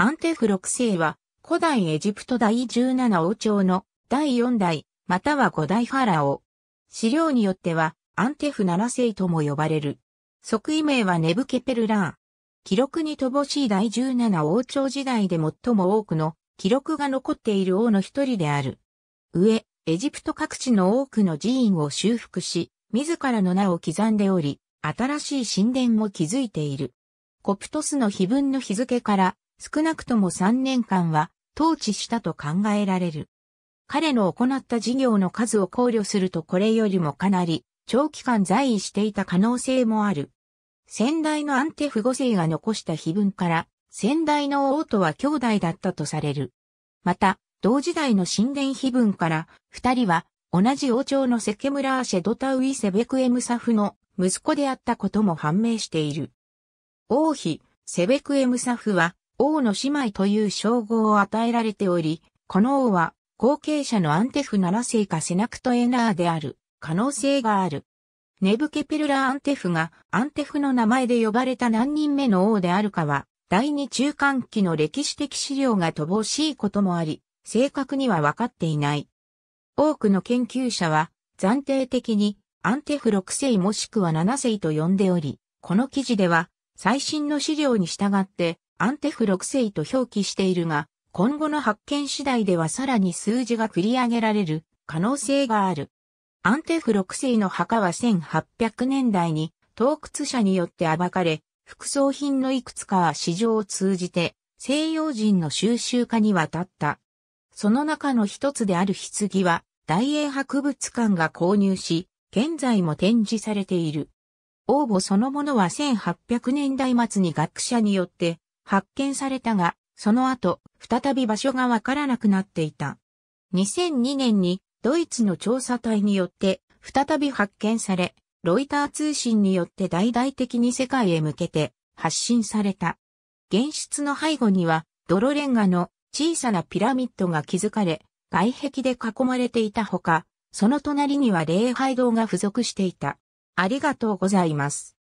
アンテフ6世は、古代エジプト第17王朝の第4代、または5代ファラオ。資料によっては、アンテフ7世とも呼ばれる。即位名はネブケペルラー。記録に乏しい第17王朝時代で最も多くの記録が残っている王の一人である。上、エジプト各地の多くの寺院を修復し、自らの名を刻んでおり、新しい神殿も築いている。コプトスの碑文の日付から、少なくとも3年間は統治したと考えられる。彼の行った事業の数を考慮するとこれよりもかなり長期間在位していた可能性もある。先代のアンテフ五世が残した碑文から先代の王とは兄弟だったとされる。また、同時代の神殿碑文から二人は同じ王朝のセケムラーシェドタウイセベクエムサフの息子であったことも判明している。王妃、セベクエムサフは王の姉妹という称号を与えられており、この王は後継者のアンテフ7世かセナクトエナーである可能性がある。ネブケペルラ・アンテフがアンテフの名前で呼ばれた何人目の王であるかは、第二中間期の歴史的資料が乏しいこともあり、正確には分かっていない。多くの研究者は暫定的にアンテフ6世もしくは7世と呼んでおり、この記事では最新の資料に従ってアンテフ6世と表記しているが、今後の発見次第ではさらに数字が繰り上げられる可能性がある。アンテフ6世の墓は1800年代に洞窟者によって暴かれ、副葬品のいくつかは市場を通じて西洋人の収集家に渡った。その中の一つである棺は大英博物館が購入し、現在も展示されている。応募そのものは1800年代末に学者によって発見されたが、その後、再び場所がわからなくなっていた。2002年にドイツの調査隊によって再び発見され、ロイター通信によって大々的に世界へ向けて発信された。現出の背後には泥レンガの小さなピラミッドが築かれ、外壁で囲まれていたほか、その隣には礼拝堂が付属していた。ありがとうございます。